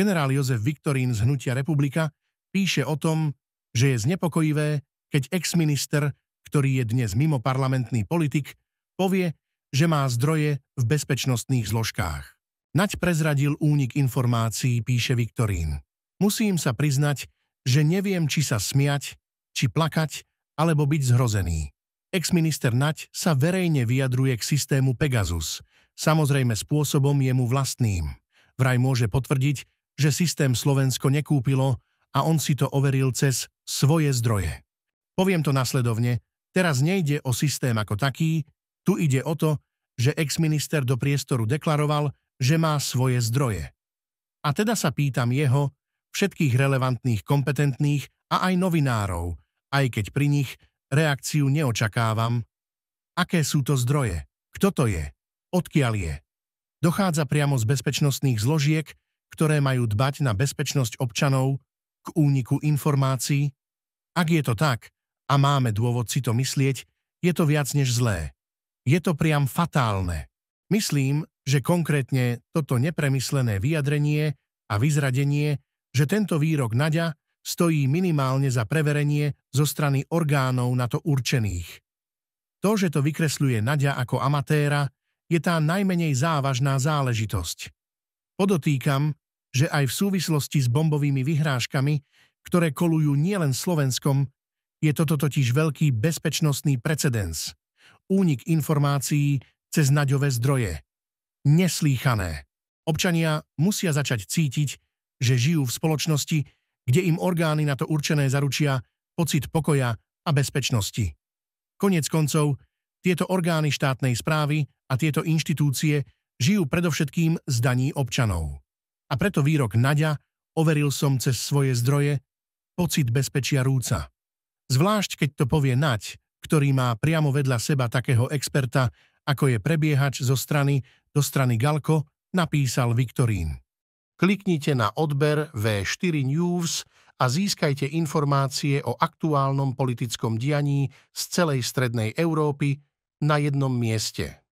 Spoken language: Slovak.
Generál Jozef Viktorín z Hnutia Republika píše o tom, že je znepokojivé, keď exminister, ktorý je dnes mimo parlamentný politik, povie, že má zdroje v bezpečnostných zložkách. Naď prezradil únik informácií, píše Viktorín. Musím sa priznať, že neviem, či sa smiať, či plakať, alebo byť zhrozený. Exminister Naď sa verejne vyjadruje k systému Pegasus, samozrejme spôsobom jemu vlastným. Vraj môže potvrdiť, že systém Slovensko nekúpilo a on si to overil cez svoje zdroje. Poviem to nasledovne, teraz nejde o systém ako taký, tu ide o to, že exminister do priestoru deklaroval, že má svoje zdroje. A teda sa pýtam jeho, všetkých relevantných kompetentných a aj novinárov, aj keď pri nich reakciu neočakávam. Aké sú to zdroje? Kto to je? Odkiaľ je? Dochádza priamo z bezpečnostných zložiek, ktoré majú dbať na bezpečnosť občanov k úniku informácií? Ak je to tak, a máme dôvod si to myslieť, je to viac než zlé. Je to priam fatálne. Myslím, že konkrétne toto nepremyslené vyjadrenie a vyzradenie, že tento výrok Naďa stojí minimálne za preverenie zo strany orgánov na to určených. To, že to vykresľuje Naďa ako amatéra, je tá najmenej závažná záležitosť. Podotýkam, že aj v súvislosti s bombovými vyhrážkami, ktoré kolujú nielen Slovenskom, je toto totiž veľký bezpečnostný precedens. Únik informácií cez naďové zdroje. Neslýchané. Občania musia začať cítiť, že žijú v spoločnosti, kde im orgány na to určené zaručia pocit pokoja a bezpečnosti. Konec koncov, tieto orgány štátnej správy a tieto inštitúcie žijú predovšetkým z daní občanov. A preto výrok Naďa overil som cez svoje zdroje pocit bezpečia rúca. Zvlášť keď to povie Naď, ktorý má priamo vedľa seba takého experta, ako je prebiehač zo strany do strany Galko, napísal Viktorín. Kliknite na odber V4 News a získajte informácie o aktuálnom politickom dianí z celej strednej Európy na jednom mieste.